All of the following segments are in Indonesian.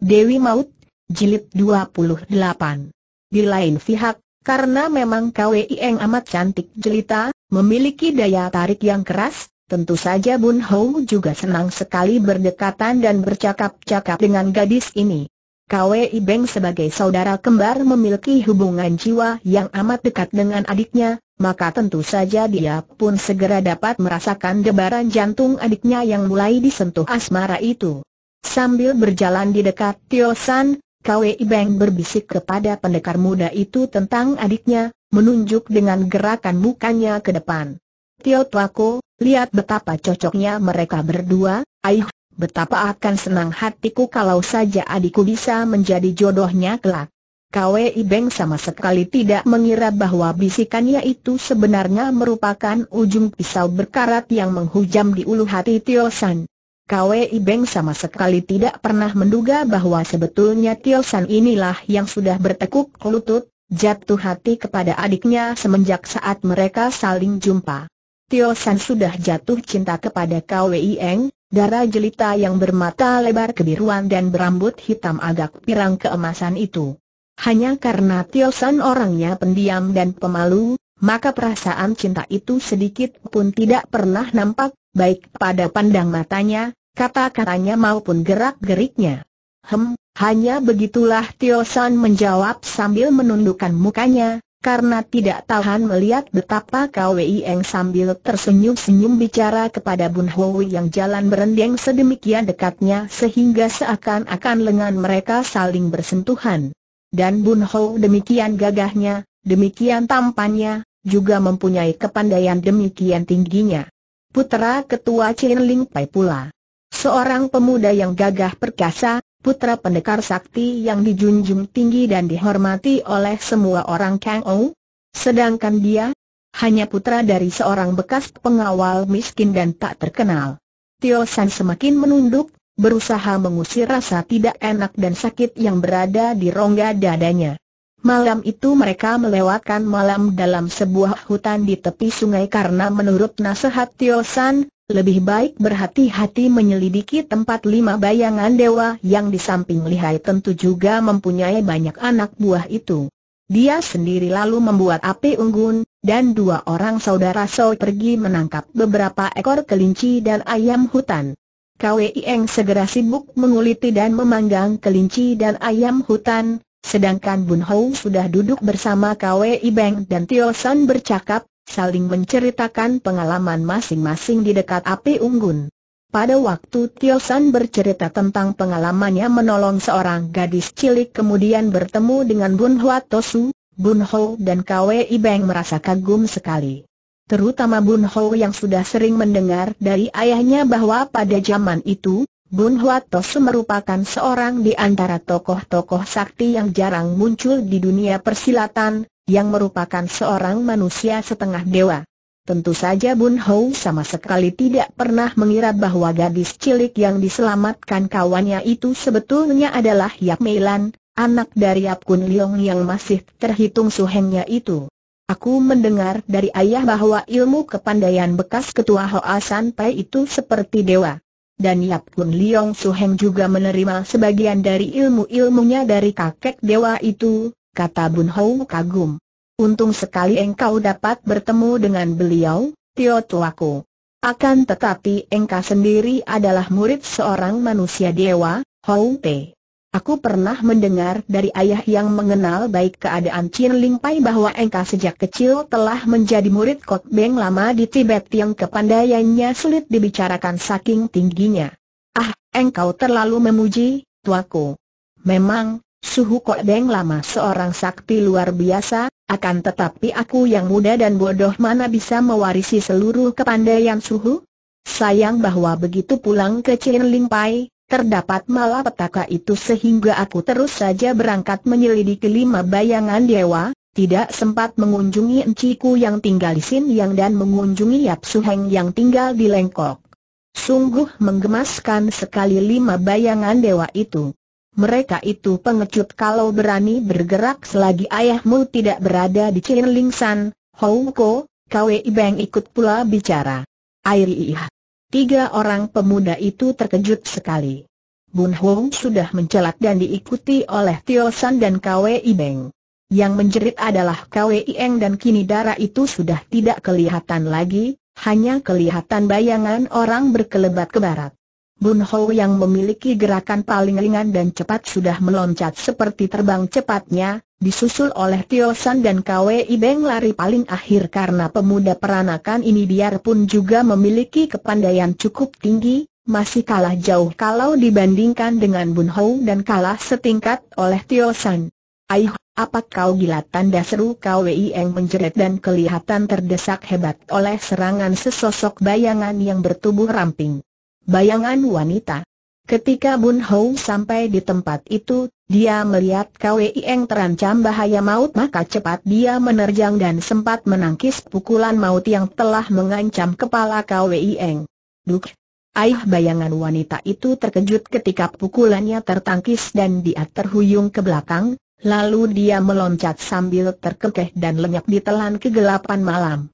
Dewi Maut, Jilid 28. Di lain pihak, karena memang yang amat cantik jelita, memiliki daya tarik yang keras, tentu saja Bun Ho juga senang sekali berdekatan dan bercakap-cakap dengan gadis ini. Kwei Beng sebagai saudara kembar memiliki hubungan jiwa yang amat dekat dengan adiknya, maka tentu saja dia pun segera dapat merasakan debaran jantung adiknya yang mulai disentuh asmara itu. Sambil berjalan di dekat Tio San, Kwei Beng berbisik kepada pendekar muda itu tentang adiknya, menunjuk dengan gerakan mukanya ke depan. Tio Tuako, lihat betapa cocoknya mereka berdua, aih, betapa akan senang hatiku kalau saja adikku bisa menjadi jodohnya kelak. Kwei Beng sama sekali tidak mengira bahwa bisikannya itu sebenarnya merupakan ujung pisau berkarat yang menghujam di ulu hati Tio San. Kwe Ibeng sama sekali tidak pernah menduga bahwa sebetulnya Tio San inilah yang sudah bertekuk lutut, jatuh hati kepada adiknya semenjak saat mereka saling jumpa. Tio San sudah jatuh cinta kepada Kwe Ibeng, darah jelita yang bermata lebar kebiruan dan berambut hitam agak pirang keemasan itu. Hanya karena Tio San orangnya pendiam dan pemalu, maka perasaan cinta itu sedikit pun tidak pernah nampak, baik pada pandang matanya, Kata-katanya maupun gerak-geriknya. Hem, hanya begitulah Tio San menjawab sambil menundukkan mukanya, karena tidak tahan melihat betapa Kwei Eng sambil tersenyum-senyum bicara kepada Bun Hui yang jalan berendeng sedemikian dekatnya sehingga seakan-akan lengan mereka saling bersentuhan. Dan Bun Hou demikian gagahnya, demikian tampannya, juga mempunyai kepandaian demikian tingginya. Putra Ketua Chin Ling Pai pula. Seorang pemuda yang gagah perkasa, putra pendekar sakti yang dijunjung tinggi dan dihormati oleh semua orang Kang Ou. Sedangkan dia, hanya putra dari seorang bekas pengawal miskin dan tak terkenal. Tio San semakin menunduk, berusaha mengusir rasa tidak enak dan sakit yang berada di rongga dadanya. Malam itu mereka melewatkan malam dalam sebuah hutan di tepi sungai karena menurut nasihat Tio San, lebih baik berhati-hati menyelidiki tempat lima bayangan dewa yang di samping lihai tentu juga mempunyai banyak anak buah itu. Dia sendiri lalu membuat api unggun, dan dua orang saudara Soi pergi menangkap beberapa ekor kelinci dan ayam hutan. Kwei Eng segera sibuk menguliti dan memanggang kelinci dan ayam hutan, Sedangkan Bun Hou sudah duduk bersama Kwei Beng dan Tio San bercakap, saling menceritakan pengalaman masing-masing di dekat api unggun. Pada waktu Tio San bercerita tentang pengalamannya menolong seorang gadis cilik kemudian bertemu dengan Bun Hua Tosu, Bun Hou dan Kwei Beng merasa kagum sekali. Terutama Bun Hou yang sudah sering mendengar dari ayahnya bahwa pada zaman itu, Bun Tosu merupakan seorang di antara tokoh-tokoh sakti yang jarang muncul di dunia persilatan, yang merupakan seorang manusia setengah dewa. Tentu saja Bun Hou sama sekali tidak pernah mengira bahwa gadis cilik yang diselamatkan kawannya itu sebetulnya adalah Yap Meilan, anak dari Yap Kun Leong yang masih terhitung suhengnya itu. Aku mendengar dari ayah bahwa ilmu kepandaian bekas ketua Hoa San Pai itu seperti dewa dan Yap Kun Leong Heng juga menerima sebagian dari ilmu-ilmunya dari kakek dewa itu, kata Bun Hou kagum. Untung sekali engkau dapat bertemu dengan beliau, Tio Tuaku. Akan tetapi engkau sendiri adalah murid seorang manusia dewa, Hou Te. Aku pernah mendengar dari ayah yang mengenal baik keadaan Chin Ling Pai bahwa engkau sejak kecil telah menjadi murid Kot Beng lama di Tibet yang kepandaiannya sulit dibicarakan saking tingginya. Ah, engkau terlalu memuji, tuaku. Memang, suhu Kot Beng lama seorang sakti luar biasa, akan tetapi aku yang muda dan bodoh mana bisa mewarisi seluruh kepandaian suhu? Sayang bahwa begitu pulang ke Chin Ling Pai, terdapat malah petaka itu sehingga aku terus saja berangkat menyelidiki lima bayangan dewa, tidak sempat mengunjungi enciku yang tinggal di Sin Yang dan mengunjungi Yap heng yang tinggal di Lengkok. Sungguh menggemaskan sekali lima bayangan dewa itu. Mereka itu pengecut kalau berani bergerak selagi ayahmu tidak berada di Chin Ling San, Hou Ko, Kwe Ibeng ikut pula bicara. Air Tiga orang pemuda itu terkejut sekali. Bun Hong sudah mencelat dan diikuti oleh Tio San dan Kwe Ibeng. Yang menjerit adalah Kwe Ieng dan kini darah itu sudah tidak kelihatan lagi, hanya kelihatan bayangan orang berkelebat ke barat. Bun Ho yang memiliki gerakan paling ringan dan cepat sudah meloncat seperti terbang cepatnya, Disusul oleh Tio San dan KWI Beng lari paling akhir karena pemuda peranakan ini biarpun juga memiliki kepandaian cukup tinggi, masih kalah jauh kalau dibandingkan dengan Bun Hou dan kalah setingkat oleh Tio San. Aih, apa kau gila tanda seru KWI Eng menjerit dan kelihatan terdesak hebat oleh serangan sesosok bayangan yang bertubuh ramping. Bayangan wanita. Ketika Bun Hou sampai di tempat itu, dia melihat Kwei Eng terancam bahaya maut maka cepat dia menerjang dan sempat menangkis pukulan maut yang telah mengancam kepala Kwei Eng. Duk! Ayah bayangan wanita itu terkejut ketika pukulannya tertangkis dan dia terhuyung ke belakang, lalu dia meloncat sambil terkekeh dan lenyap di telan kegelapan malam.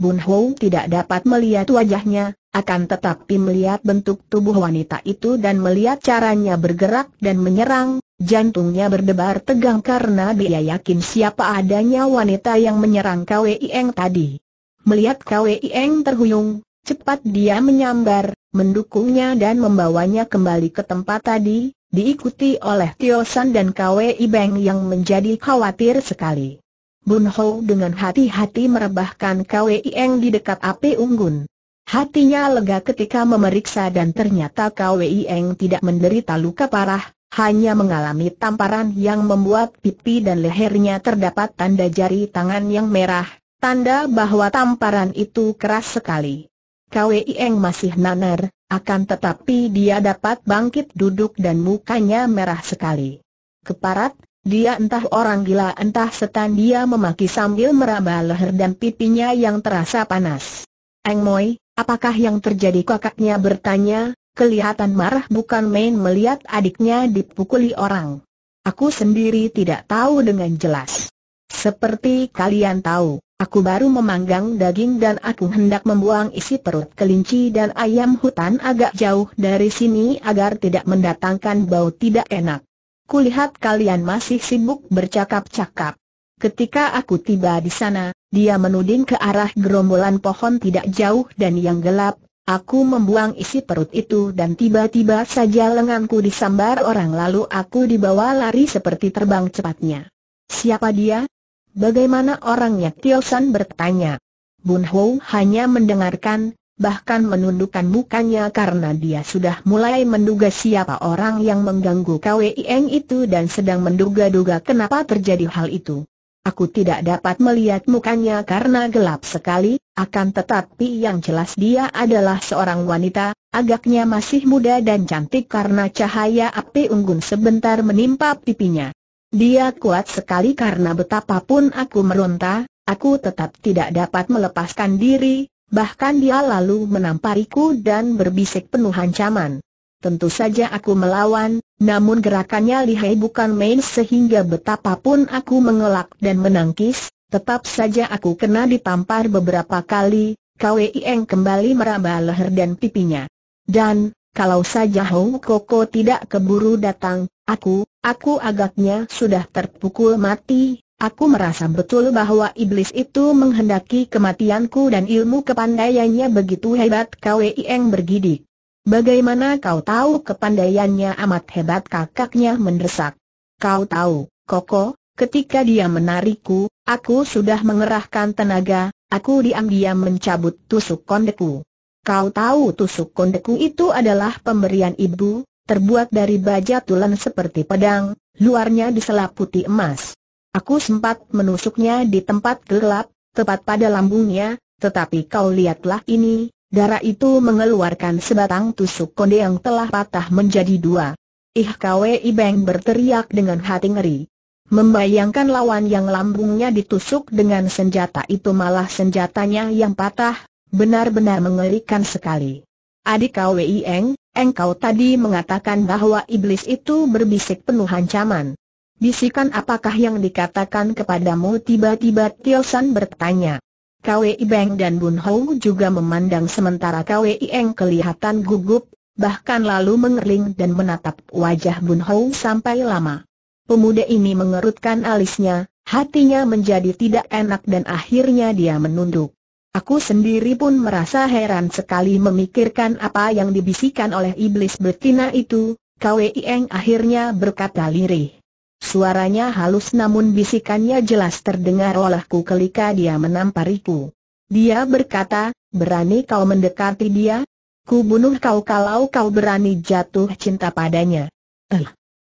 Bun Ho tidak dapat melihat wajahnya, akan tetapi melihat bentuk tubuh wanita itu dan melihat caranya bergerak dan menyerang, jantungnya berdebar tegang karena dia yakin siapa adanya wanita yang menyerang Kwei Eng tadi. Melihat Kwei Eng terhuyung, cepat dia menyambar, mendukungnya dan membawanya kembali ke tempat tadi, diikuti oleh Tio San dan Kwei Beng yang menjadi khawatir sekali. Bun dengan hati-hati merebahkan Kwei Eng di dekat api unggun. Hatinya lega ketika memeriksa dan ternyata Kwei Eng tidak menderita luka parah, hanya mengalami tamparan yang membuat pipi dan lehernya terdapat tanda jari tangan yang merah, tanda bahwa tamparan itu keras sekali. Kwei Eng masih nanar, akan tetapi dia dapat bangkit duduk dan mukanya merah sekali. Keparat, dia entah orang gila entah setan dia memaki sambil meraba leher dan pipinya yang terasa panas. Eng Moi, apakah yang terjadi kakaknya bertanya, kelihatan marah bukan main melihat adiknya dipukuli orang. Aku sendiri tidak tahu dengan jelas. Seperti kalian tahu, aku baru memanggang daging dan aku hendak membuang isi perut kelinci dan ayam hutan agak jauh dari sini agar tidak mendatangkan bau tidak enak kulihat kalian masih sibuk bercakap-cakap. Ketika aku tiba di sana, dia menuding ke arah gerombolan pohon tidak jauh dan yang gelap, aku membuang isi perut itu dan tiba-tiba saja lenganku disambar orang lalu aku dibawa lari seperti terbang cepatnya. Siapa dia? Bagaimana orangnya? Tio bertanya. Bun Hou hanya mendengarkan, bahkan menundukkan mukanya karena dia sudah mulai menduga siapa orang yang mengganggu KWIN itu dan sedang menduga-duga kenapa terjadi hal itu. Aku tidak dapat melihat mukanya karena gelap sekali, akan tetapi yang jelas dia adalah seorang wanita, agaknya masih muda dan cantik karena cahaya api unggun sebentar menimpa pipinya. Dia kuat sekali karena betapapun aku meronta, aku tetap tidak dapat melepaskan diri, Bahkan dia lalu menampariku dan berbisik penuh ancaman. Tentu saja aku melawan, namun gerakannya lihai bukan main sehingga betapapun aku mengelak dan menangkis, tetap saja aku kena ditampar beberapa kali, Kweieng kembali meraba leher dan pipinya. Dan, kalau saja Hong Koko tidak keburu datang, aku, aku agaknya sudah terpukul mati, Aku merasa betul bahwa iblis itu menghendaki kematianku dan ilmu kepandaiannya begitu hebat kau Ieng bergidik. Bagaimana kau tahu kepandaiannya amat hebat kakaknya mendesak. Kau tahu, Koko, ketika dia menarikku, aku sudah mengerahkan tenaga, aku diam-diam mencabut tusuk kondeku. Kau tahu tusuk kondeku itu adalah pemberian ibu, terbuat dari baja tulen seperti pedang, luarnya diselaputi emas. Aku sempat menusuknya di tempat gelap, tepat pada lambungnya, tetapi kau lihatlah ini, darah itu mengeluarkan sebatang tusuk konde yang telah patah menjadi dua. Ih Kwe Ibeng berteriak dengan hati ngeri. Membayangkan lawan yang lambungnya ditusuk dengan senjata itu malah senjatanya yang patah, benar-benar mengerikan sekali. Adik Kwe Ieng, engkau tadi mengatakan bahwa iblis itu berbisik penuh ancaman. Bisikan apakah yang dikatakan kepadamu tiba-tiba Tio San bertanya. Kwei Beng dan Bun Hou juga memandang sementara Kwei Eng kelihatan gugup, bahkan lalu mengerling dan menatap wajah Bun Hou sampai lama. Pemuda ini mengerutkan alisnya, hatinya menjadi tidak enak dan akhirnya dia menunduk. Aku sendiri pun merasa heran sekali memikirkan apa yang dibisikkan oleh iblis betina itu, Kwei Eng akhirnya berkata lirih. Suaranya halus namun bisikannya jelas terdengar olehku kelika dia menampariku. Dia berkata, berani kau mendekati dia? Ku bunuh kau kalau kau berani jatuh cinta padanya. Eh,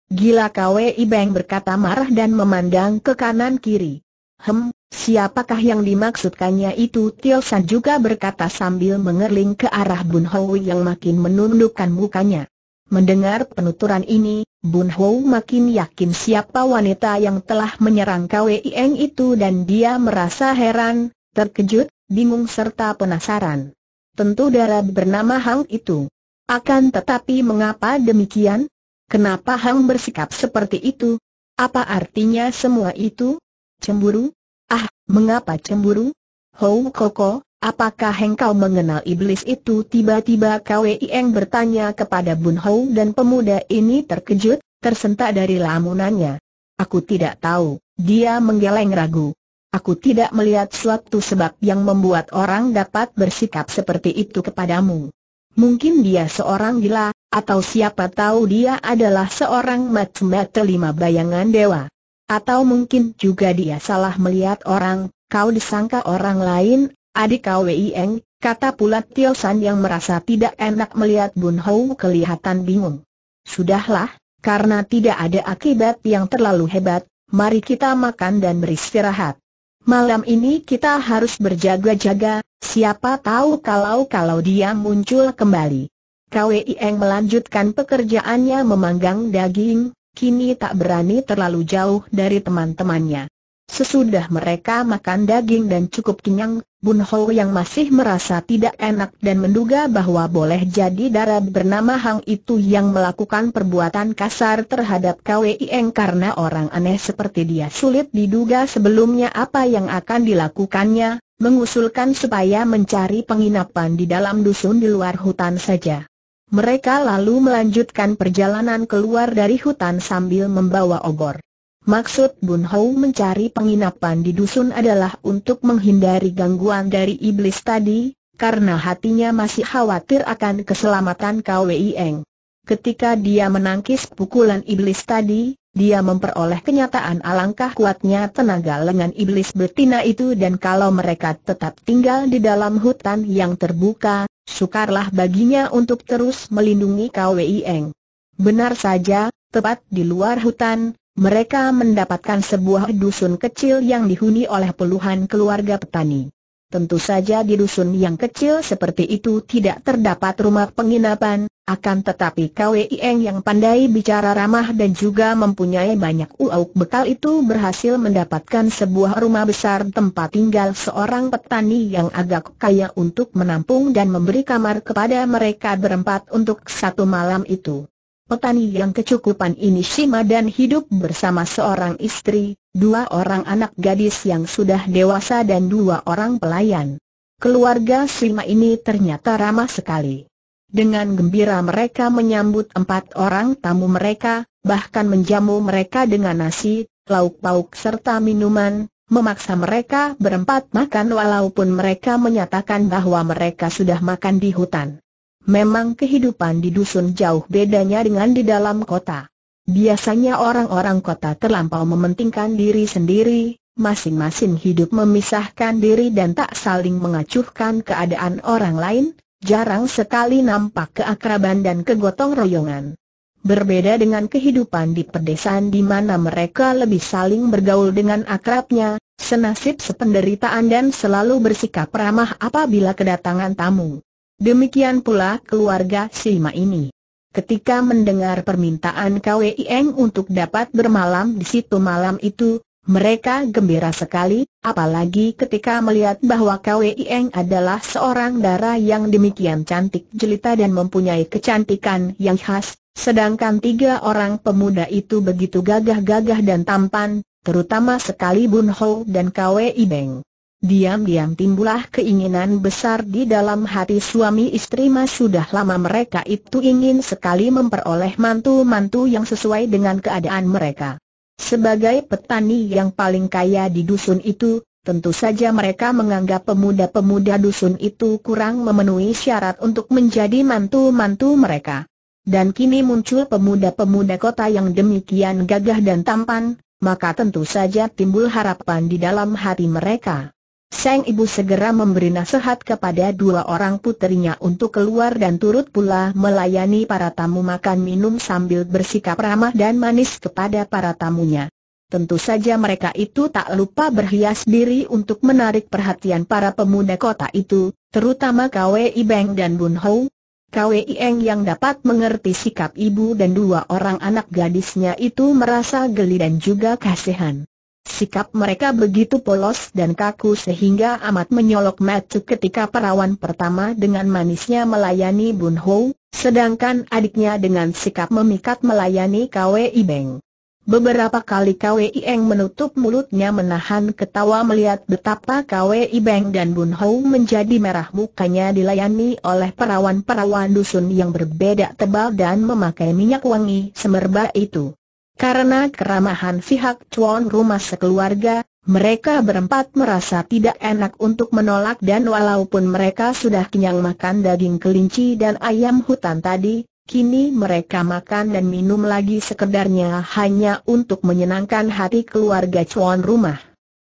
gila Wei Ibeng berkata marah dan memandang ke kanan kiri. Hem, siapakah yang dimaksudkannya itu? Tio San juga berkata sambil mengerling ke arah Bun Hau yang makin menundukkan mukanya. Mendengar penuturan ini, Bun Ho makin yakin siapa wanita yang telah menyerang Kwei Eng itu dan dia merasa heran, terkejut, bingung serta penasaran. Tentu darah bernama Hang itu. Akan tetapi mengapa demikian? Kenapa Hang bersikap seperti itu? Apa artinya semua itu? Cemburu? Ah, mengapa cemburu? Hou Koko, Apakah engkau mengenal iblis itu? Tiba-tiba Kwei Eng bertanya kepada Bun Hou dan pemuda ini terkejut, tersentak dari lamunannya. Aku tidak tahu, dia menggeleng ragu. Aku tidak melihat suatu sebab yang membuat orang dapat bersikap seperti itu kepadamu. Mungkin dia seorang gila, atau siapa tahu dia adalah seorang matematik lima bayangan dewa. Atau mungkin juga dia salah melihat orang, kau disangka orang lain Adik kau Wei Eng, kata pula Tio San yang merasa tidak enak melihat Bun Hou kelihatan bingung. Sudahlah, karena tidak ada akibat yang terlalu hebat, mari kita makan dan beristirahat. Malam ini kita harus berjaga-jaga, siapa tahu kalau-kalau dia muncul kembali. KWI Eng melanjutkan pekerjaannya memanggang daging, kini tak berani terlalu jauh dari teman-temannya. Sesudah mereka makan daging dan cukup kenyang, Bun Ho yang masih merasa tidak enak dan menduga bahwa boleh jadi darah bernama Hang itu yang melakukan perbuatan kasar terhadap Kwei Eng karena orang aneh seperti dia sulit diduga sebelumnya apa yang akan dilakukannya, mengusulkan supaya mencari penginapan di dalam dusun di luar hutan saja. Mereka lalu melanjutkan perjalanan keluar dari hutan sambil membawa obor. Maksud Bun Hou mencari penginapan di dusun adalah untuk menghindari gangguan dari iblis tadi, karena hatinya masih khawatir akan keselamatan Kwei Eng. Ketika dia menangkis pukulan iblis tadi, dia memperoleh kenyataan alangkah kuatnya tenaga lengan iblis betina itu dan kalau mereka tetap tinggal di dalam hutan yang terbuka, sukarlah baginya untuk terus melindungi Kwei Eng. Benar saja, tepat di luar hutan, mereka mendapatkan sebuah dusun kecil yang dihuni oleh puluhan keluarga petani. Tentu saja di dusun yang kecil seperti itu tidak terdapat rumah penginapan, akan tetapi Kwieng yang pandai bicara ramah dan juga mempunyai banyak uauk bekal itu berhasil mendapatkan sebuah rumah besar tempat tinggal seorang petani yang agak kaya untuk menampung dan memberi kamar kepada mereka berempat untuk satu malam itu. Petani yang kecukupan ini Shima dan hidup bersama seorang istri, dua orang anak gadis yang sudah dewasa dan dua orang pelayan. Keluarga Shima ini ternyata ramah sekali. Dengan gembira mereka menyambut empat orang tamu mereka, bahkan menjamu mereka dengan nasi, lauk pauk serta minuman, memaksa mereka berempat makan walaupun mereka menyatakan bahwa mereka sudah makan di hutan. Memang kehidupan di dusun jauh bedanya dengan di dalam kota. Biasanya orang-orang kota terlampau mementingkan diri sendiri, masing-masing hidup memisahkan diri dan tak saling mengacuhkan keadaan orang lain, jarang sekali nampak keakraban dan kegotong royongan. Berbeda dengan kehidupan di pedesaan di mana mereka lebih saling bergaul dengan akrabnya, senasib sependeritaan dan selalu bersikap ramah apabila kedatangan tamu. Demikian pula keluarga Sima ini. Ketika mendengar permintaan Eng untuk dapat bermalam di situ malam itu, mereka gembira sekali, apalagi ketika melihat bahwa Eng adalah seorang dara yang demikian cantik jelita dan mempunyai kecantikan yang khas, sedangkan tiga orang pemuda itu begitu gagah-gagah dan tampan, terutama sekali Bun Ho dan Kwei Beng. Diam-diam timbullah keinginan besar di dalam hati suami istri mas sudah lama mereka itu ingin sekali memperoleh mantu-mantu yang sesuai dengan keadaan mereka. Sebagai petani yang paling kaya di dusun itu, tentu saja mereka menganggap pemuda-pemuda dusun itu kurang memenuhi syarat untuk menjadi mantu-mantu mereka. Dan kini muncul pemuda-pemuda kota yang demikian gagah dan tampan, maka tentu saja timbul harapan di dalam hati mereka. Sang ibu segera memberi nasihat kepada dua orang puterinya untuk keluar dan turut pula melayani para tamu makan minum sambil bersikap ramah dan manis kepada para tamunya. Tentu saja mereka itu tak lupa berhias diri untuk menarik perhatian para pemuda kota itu, terutama KWI Beng dan Bun Ho. KWI Eng yang dapat mengerti sikap ibu dan dua orang anak gadisnya itu merasa geli dan juga kasihan. Sikap mereka begitu polos dan kaku sehingga amat menyolok mata ketika perawan pertama dengan manisnya melayani Bun Ho, sedangkan adiknya dengan sikap memikat melayani Kwei Beng. Beberapa kali Kwei Eng menutup mulutnya menahan ketawa melihat betapa Kwei Beng dan Bun Ho menjadi merah mukanya dilayani oleh perawan-perawan dusun yang berbeda tebal dan memakai minyak wangi semerbak itu. Karena keramahan pihak tuan rumah sekeluarga, mereka berempat merasa tidak enak untuk menolak dan walaupun mereka sudah kenyang makan daging kelinci dan ayam hutan tadi, kini mereka makan dan minum lagi sekedarnya hanya untuk menyenangkan hati keluarga cuan rumah.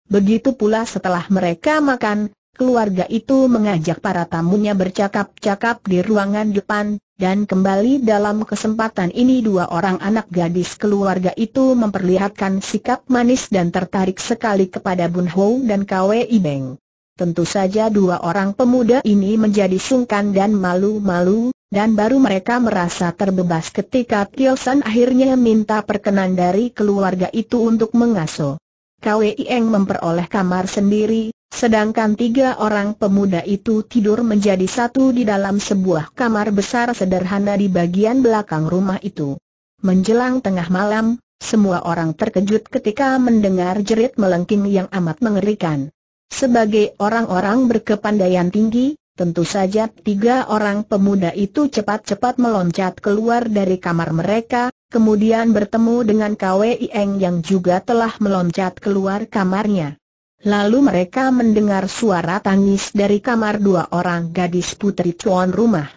Begitu pula setelah mereka makan, keluarga itu mengajak para tamunya bercakap-cakap di ruangan depan, dan kembali dalam kesempatan ini dua orang anak gadis keluarga itu memperlihatkan sikap manis dan tertarik sekali kepada Bun Ho dan Kwe Ibeng. Tentu saja dua orang pemuda ini menjadi sungkan dan malu-malu, dan baru mereka merasa terbebas ketika Kilsan akhirnya minta perkenan dari keluarga itu untuk mengasuh. Kwei Ieng memperoleh kamar sendiri, sedangkan tiga orang pemuda itu tidur menjadi satu di dalam sebuah kamar besar sederhana di bagian belakang rumah itu. Menjelang tengah malam, semua orang terkejut ketika mendengar jerit melengking yang amat mengerikan. Sebagai orang-orang berkepandaian tinggi, tentu saja tiga orang pemuda itu cepat-cepat meloncat keluar dari kamar mereka, kemudian bertemu dengan Eng yang juga telah meloncat keluar kamarnya. Lalu mereka mendengar suara tangis dari kamar dua orang gadis putri tuan rumah.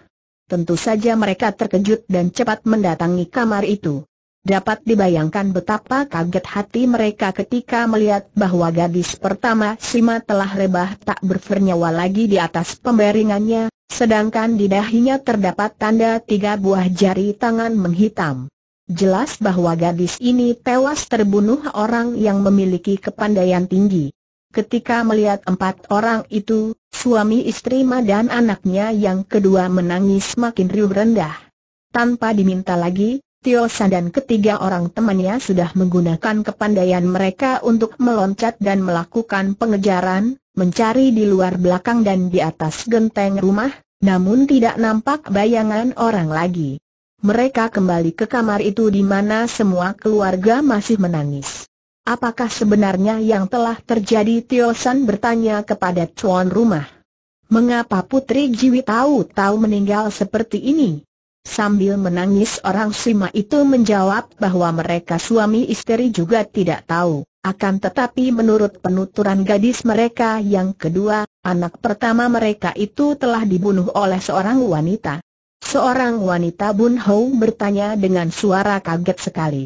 Tentu saja mereka terkejut dan cepat mendatangi kamar itu. Dapat dibayangkan betapa kaget hati mereka ketika melihat bahwa gadis pertama Sima telah rebah tak bernyawa lagi di atas pembaringannya, sedangkan di dahinya terdapat tanda tiga buah jari tangan menghitam. Jelas bahwa gadis ini tewas terbunuh orang yang memiliki kepandaian tinggi. Ketika melihat empat orang itu, suami istri Ma dan anaknya yang kedua menangis makin riuh rendah. Tanpa diminta lagi, Tio San dan ketiga orang temannya sudah menggunakan kepandaian mereka untuk meloncat dan melakukan pengejaran, mencari di luar belakang dan di atas genteng rumah, namun tidak nampak bayangan orang lagi mereka kembali ke kamar itu di mana semua keluarga masih menangis. Apakah sebenarnya yang telah terjadi Tio San bertanya kepada tuan rumah. Mengapa Putri Jiwi tahu-tahu meninggal seperti ini? Sambil menangis orang Sima itu menjawab bahwa mereka suami istri juga tidak tahu. Akan tetapi menurut penuturan gadis mereka yang kedua, anak pertama mereka itu telah dibunuh oleh seorang wanita. Seorang wanita Bun Hou bertanya dengan suara kaget sekali.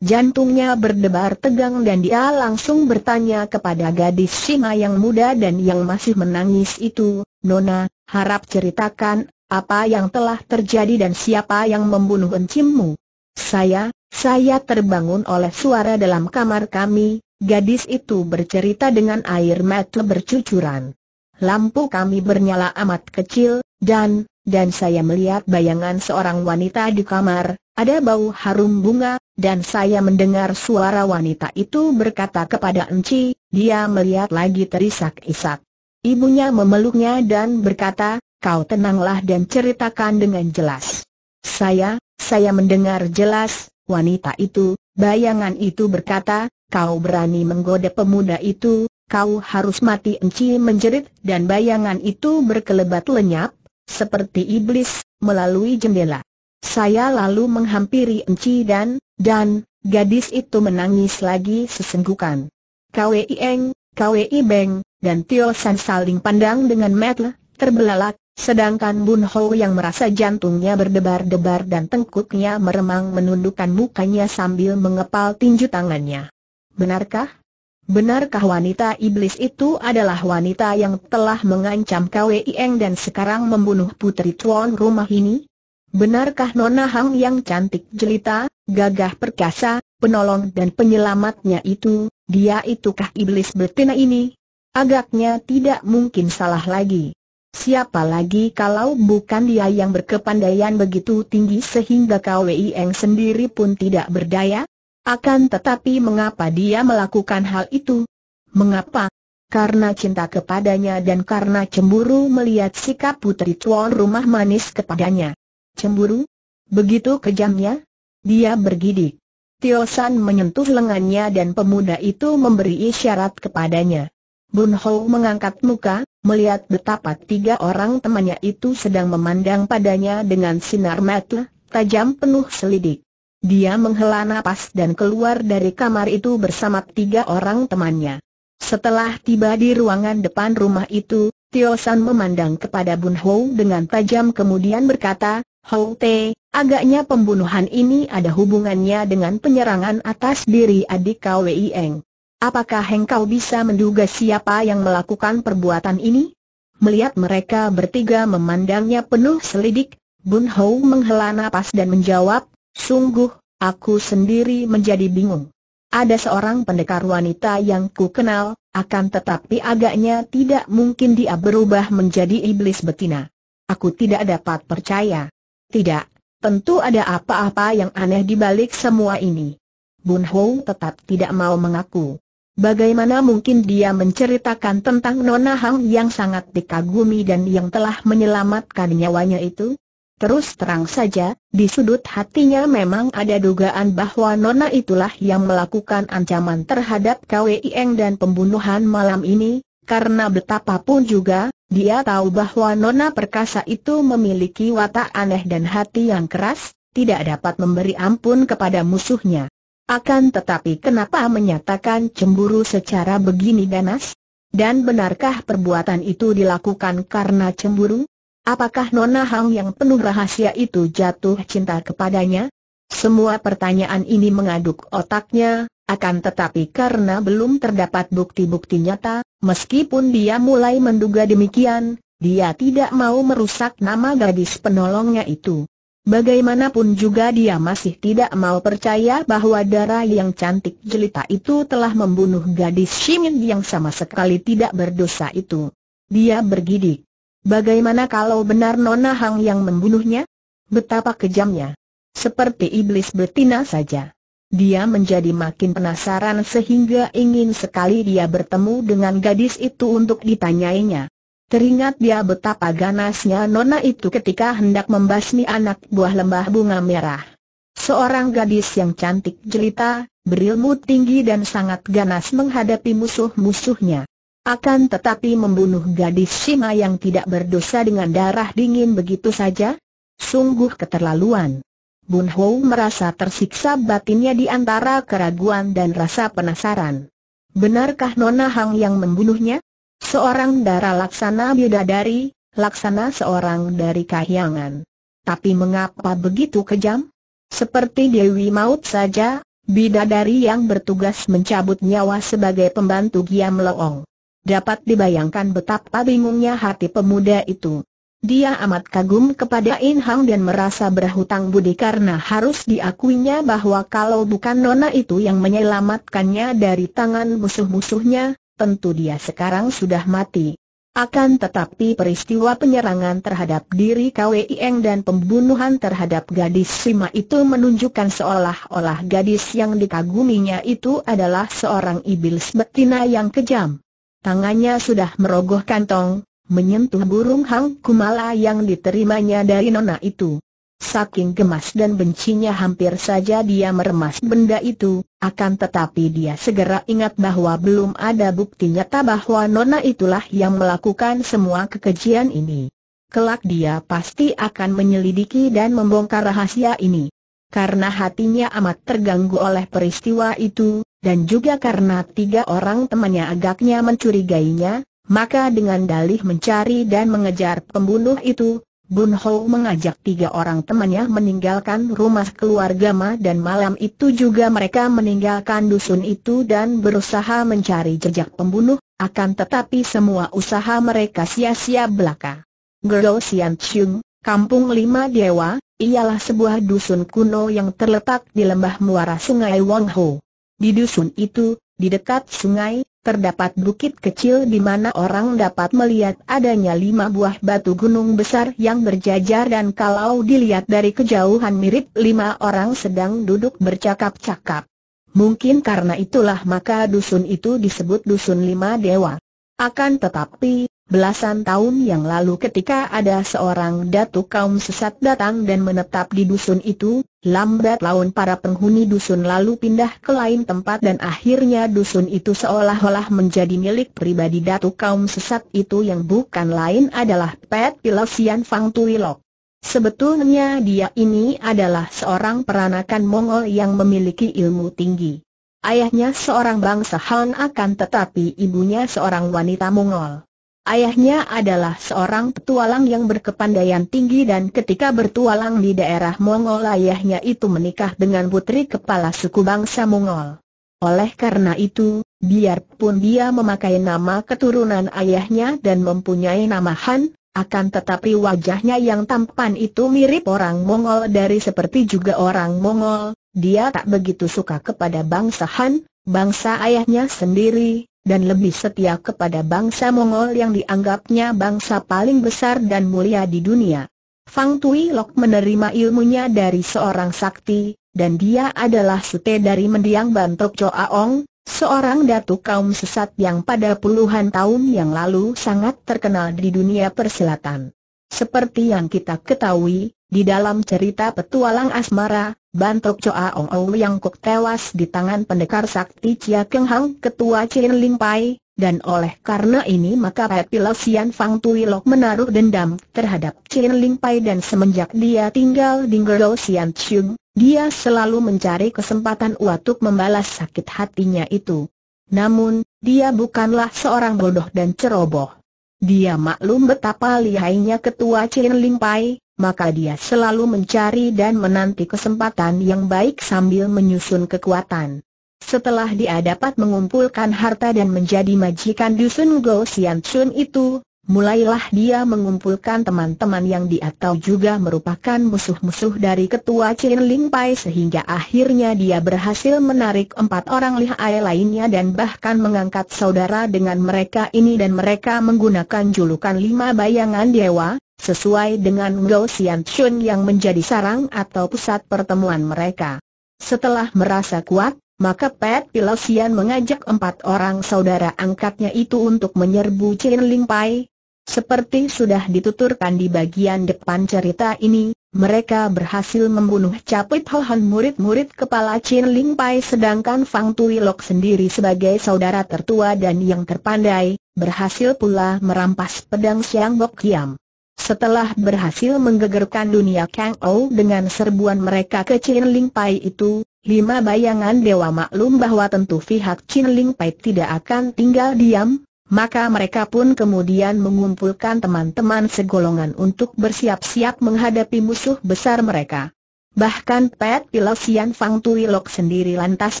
Jantungnya berdebar tegang dan dia langsung bertanya kepada gadis Sima yang muda dan yang masih menangis itu, Nona, harap ceritakan, apa yang telah terjadi dan siapa yang membunuh encimmu? Saya, saya terbangun oleh suara dalam kamar kami, gadis itu bercerita dengan air mata bercucuran. Lampu kami bernyala amat kecil, dan, dan saya melihat bayangan seorang wanita di kamar, ada bau harum bunga, dan saya mendengar suara wanita itu berkata kepada Enci, dia melihat lagi terisak-isak. Ibunya memeluknya dan berkata, kau tenanglah dan ceritakan dengan jelas. Saya, saya mendengar jelas, wanita itu, bayangan itu berkata, kau berani menggoda pemuda itu, kau harus mati Enci menjerit dan bayangan itu berkelebat lenyap, seperti iblis, melalui jendela. Saya lalu menghampiri Enci dan, dan, gadis itu menangis lagi sesenggukan. Kwei Eng, Kwei Beng, dan Tio San saling pandang dengan mata terbelalak, sedangkan Bun Ho yang merasa jantungnya berdebar-debar dan tengkuknya meremang menundukkan mukanya sambil mengepal tinju tangannya. Benarkah? Benarkah wanita iblis itu adalah wanita yang telah mengancam Kwei Eng dan sekarang membunuh putri tuan rumah ini? Benarkah Nona Hang yang cantik jelita, gagah perkasa, penolong dan penyelamatnya itu, dia itukah iblis betina ini? Agaknya tidak mungkin salah lagi. Siapa lagi kalau bukan dia yang berkepandaian begitu tinggi sehingga Kwei Eng sendiri pun tidak berdaya? Akan tetapi mengapa dia melakukan hal itu? Mengapa? Karena cinta kepadanya dan karena cemburu melihat sikap putri tuan rumah manis kepadanya. Cemburu? Begitu kejamnya? Dia bergidik. Tio San menyentuh lengannya dan pemuda itu memberi isyarat kepadanya. Bun Ho mengangkat muka, melihat betapa tiga orang temannya itu sedang memandang padanya dengan sinar mata tajam penuh selidik. Dia menghela nafas dan keluar dari kamar itu bersama tiga orang temannya. Setelah tiba di ruangan depan rumah itu, Tio San memandang kepada Bun Ho dengan tajam kemudian berkata, Hou Te, agaknya pembunuhan ini ada hubungannya dengan penyerangan atas diri adik kau Wei Eng. Apakah engkau bisa menduga siapa yang melakukan perbuatan ini? Melihat mereka bertiga memandangnya penuh selidik, Bun Ho menghela nafas dan menjawab, Sungguh, aku sendiri menjadi bingung. Ada seorang pendekar wanita yang ku kenal, akan tetapi agaknya tidak mungkin dia berubah menjadi iblis betina. Aku tidak dapat percaya. Tidak, tentu ada apa-apa yang aneh di balik semua ini. Bun Ho tetap tidak mau mengaku. Bagaimana mungkin dia menceritakan tentang Nona Hang yang sangat dikagumi dan yang telah menyelamatkan nyawanya itu? Terus terang saja, di sudut hatinya memang ada dugaan bahwa Nona itulah yang melakukan ancaman terhadap Kwieng dan pembunuhan malam ini, karena betapapun juga, dia tahu bahwa Nona Perkasa itu memiliki watak aneh dan hati yang keras, tidak dapat memberi ampun kepada musuhnya. Akan tetapi kenapa menyatakan cemburu secara begini ganas? Dan benarkah perbuatan itu dilakukan karena cemburu? Apakah Nona Hang yang penuh rahasia itu jatuh cinta kepadanya? Semua pertanyaan ini mengaduk otaknya, akan tetapi karena belum terdapat bukti-bukti nyata, meskipun dia mulai menduga demikian, dia tidak mau merusak nama gadis penolongnya itu. Bagaimanapun juga dia masih tidak mau percaya bahwa darah yang cantik jelita itu telah membunuh gadis Shimin yang sama sekali tidak berdosa itu. Dia bergidik. Bagaimana kalau benar Nona Hang yang membunuhnya? Betapa kejamnya. Seperti iblis betina saja. Dia menjadi makin penasaran sehingga ingin sekali dia bertemu dengan gadis itu untuk ditanyainya. Teringat dia betapa ganasnya Nona itu ketika hendak membasmi anak buah lembah bunga merah. Seorang gadis yang cantik jelita, berilmu tinggi dan sangat ganas menghadapi musuh-musuhnya. Akan tetapi membunuh gadis Sima yang tidak berdosa dengan darah dingin begitu saja? Sungguh keterlaluan. Bun Ho merasa tersiksa batinnya di antara keraguan dan rasa penasaran. Benarkah Nona Hang yang membunuhnya? Seorang darah laksana bidadari, laksana seorang dari kahyangan. Tapi mengapa begitu kejam? Seperti Dewi Maut saja, bidadari yang bertugas mencabut nyawa sebagai pembantu Giam Loong. Dapat dibayangkan betapa bingungnya hati pemuda itu. Dia amat kagum kepada In Hang dan merasa berhutang budi karena harus diakuinya bahwa kalau bukan Nona itu yang menyelamatkannya dari tangan musuh-musuhnya, tentu dia sekarang sudah mati. Akan tetapi peristiwa penyerangan terhadap diri Eng dan pembunuhan terhadap gadis Sima itu menunjukkan seolah-olah gadis yang dikaguminya itu adalah seorang iblis betina yang kejam. Tangannya sudah merogoh kantong, menyentuh burung hang kumala yang diterimanya dari nona itu. Saking gemas dan bencinya hampir saja dia meremas benda itu, akan tetapi dia segera ingat bahwa belum ada bukti nyata bahwa nona itulah yang melakukan semua kekejian ini. Kelak dia pasti akan menyelidiki dan membongkar rahasia ini karena hatinya amat terganggu oleh peristiwa itu, dan juga karena tiga orang temannya agaknya mencurigainya, maka dengan dalih mencari dan mengejar pembunuh itu, Bun Ho mengajak tiga orang temannya meninggalkan rumah keluarga Ma dan malam itu juga mereka meninggalkan dusun itu dan berusaha mencari jejak pembunuh, akan tetapi semua usaha mereka sia-sia belaka. Gero Sian Chung, Kampung Lima Dewa, ialah sebuah dusun kuno yang terletak di lembah muara sungai Ho. Di dusun itu, di dekat sungai, terdapat bukit kecil di mana orang dapat melihat adanya lima buah batu gunung besar yang berjajar dan kalau dilihat dari kejauhan mirip lima orang sedang duduk bercakap-cakap. Mungkin karena itulah maka dusun itu disebut Dusun Lima Dewa. Akan tetapi, Belasan tahun yang lalu ketika ada seorang datuk kaum sesat datang dan menetap di dusun itu, lambat laun para penghuni dusun lalu pindah ke lain tempat dan akhirnya dusun itu seolah-olah menjadi milik pribadi datuk kaum sesat itu yang bukan lain adalah Pet Pilosian Fang Tuilok. Sebetulnya dia ini adalah seorang peranakan Mongol yang memiliki ilmu tinggi. Ayahnya seorang bangsa Han, akan tetapi ibunya seorang wanita Mongol. Ayahnya adalah seorang petualang yang berkepandaian tinggi dan ketika bertualang di daerah Mongol ayahnya itu menikah dengan putri kepala suku bangsa Mongol. Oleh karena itu, biarpun dia memakai nama keturunan ayahnya dan mempunyai nama Han, akan tetapi wajahnya yang tampan itu mirip orang Mongol dari seperti juga orang Mongol, dia tak begitu suka kepada bangsa Han, bangsa ayahnya sendiri, dan lebih setia kepada bangsa Mongol yang dianggapnya bangsa paling besar dan mulia di dunia. Fang Tui Lok menerima ilmunya dari seorang sakti, dan dia adalah sute dari mendiang Bantok Choaong, seorang datu kaum sesat yang pada puluhan tahun yang lalu sangat terkenal di dunia persilatan. Seperti yang kita ketahui, di dalam cerita petualang asmara, Bantok Choa Ong Ou yang Kok tewas di tangan pendekar sakti Chia Keng Hang ketua Chin Ling Pai, dan oleh karena ini maka Pepila Sian Fang Tui Lok menaruh dendam terhadap Chin Ling Pai dan semenjak dia tinggal di Ngero Sian Chung, dia selalu mencari kesempatan untuk membalas sakit hatinya itu. Namun, dia bukanlah seorang bodoh dan ceroboh. Dia maklum betapa lihainya ketua Chin Ling Pai, maka dia selalu mencari dan menanti kesempatan yang baik sambil menyusun kekuatan. Setelah dia dapat mengumpulkan harta dan menjadi majikan dusun Go Sian Chun itu, mulailah dia mengumpulkan teman-teman yang dia tahu juga merupakan musuh-musuh dari ketua Chin Ling Pai sehingga akhirnya dia berhasil menarik empat orang lihai lainnya dan bahkan mengangkat saudara dengan mereka ini dan mereka menggunakan julukan lima bayangan dewa, sesuai dengan Ngo Xian Chun yang menjadi sarang atau pusat pertemuan mereka. Setelah merasa kuat, maka Pet Pilosian mengajak empat orang saudara angkatnya itu untuk menyerbu Chin Ling Pai. Seperti sudah dituturkan di bagian depan cerita ini, mereka berhasil membunuh Capit Hohan murid-murid kepala Chin Ling Pai sedangkan Fang Tui Lok sendiri sebagai saudara tertua dan yang terpandai, berhasil pula merampas pedang Siang Bok Kiam. Setelah berhasil menggegerkan dunia Kang Ou dengan serbuan mereka ke Chin Ling Pai itu, lima bayangan dewa maklum bahwa tentu pihak Chin Ling Pai tidak akan tinggal diam, maka mereka pun kemudian mengumpulkan teman-teman segolongan untuk bersiap-siap menghadapi musuh besar mereka. Bahkan Pet Pilosian Fang Tui Lok sendiri lantas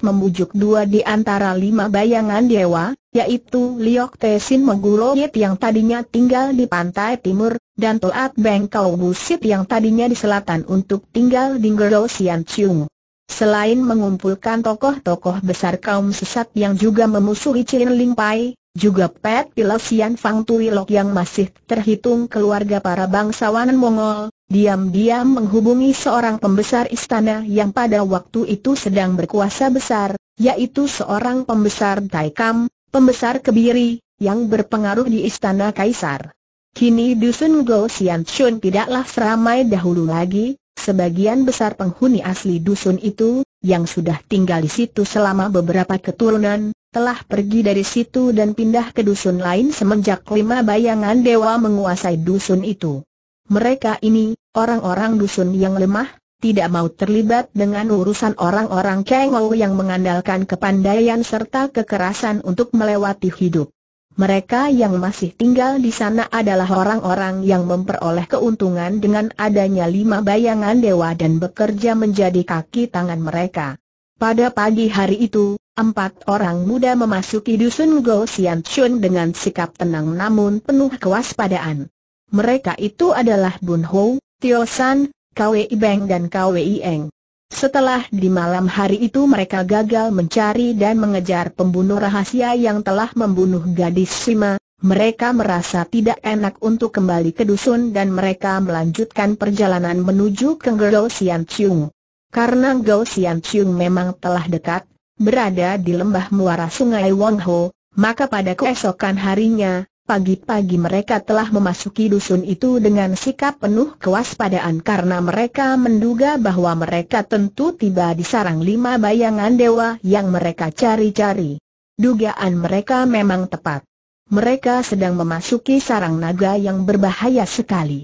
membujuk dua di antara lima bayangan dewa, yaitu Liok Tesin Yit yang tadinya tinggal di pantai timur, dan Toat Beng Kau Busit yang tadinya di selatan untuk tinggal di Ngero Sian Chung. Selain mengumpulkan tokoh-tokoh besar kaum sesat yang juga memusuhi Chin Ling Pai, juga Pet Pilosian Fang Tui Lok yang masih terhitung keluarga para bangsawan Mongol, diam-diam menghubungi seorang pembesar istana yang pada waktu itu sedang berkuasa besar, yaitu seorang pembesar Taikam, pembesar Kebiri, yang berpengaruh di istana Kaisar. Kini Dusun Go Sian Chun tidaklah seramai dahulu lagi, sebagian besar penghuni asli dusun itu, yang sudah tinggal di situ selama beberapa keturunan, telah pergi dari situ dan pindah ke dusun lain semenjak lima bayangan dewa menguasai dusun itu. Mereka ini, orang-orang dusun yang lemah, tidak mau terlibat dengan urusan orang-orang Kengou yang mengandalkan kepandaian serta kekerasan untuk melewati hidup. Mereka yang masih tinggal di sana adalah orang-orang yang memperoleh keuntungan dengan adanya lima bayangan dewa dan bekerja menjadi kaki tangan mereka. Pada pagi hari itu, empat orang muda memasuki dusun Go Sian Chun dengan sikap tenang namun penuh kewaspadaan. Mereka itu adalah Bun Ho, Tio San, Kwei Beng dan Kwei Eng. Setelah di malam hari itu mereka gagal mencari dan mengejar pembunuh rahasia yang telah membunuh gadis Sima, mereka merasa tidak enak untuk kembali ke dusun dan mereka melanjutkan perjalanan menuju ke Gao Sian Chung. Karena Gao Sian Chung memang telah dekat, berada di lembah muara sungai Wong Ho, maka pada keesokan harinya, Pagi-pagi mereka telah memasuki dusun itu dengan sikap penuh kewaspadaan karena mereka menduga bahwa mereka tentu tiba di sarang lima bayangan dewa yang mereka cari-cari. Dugaan mereka memang tepat. Mereka sedang memasuki sarang naga yang berbahaya sekali.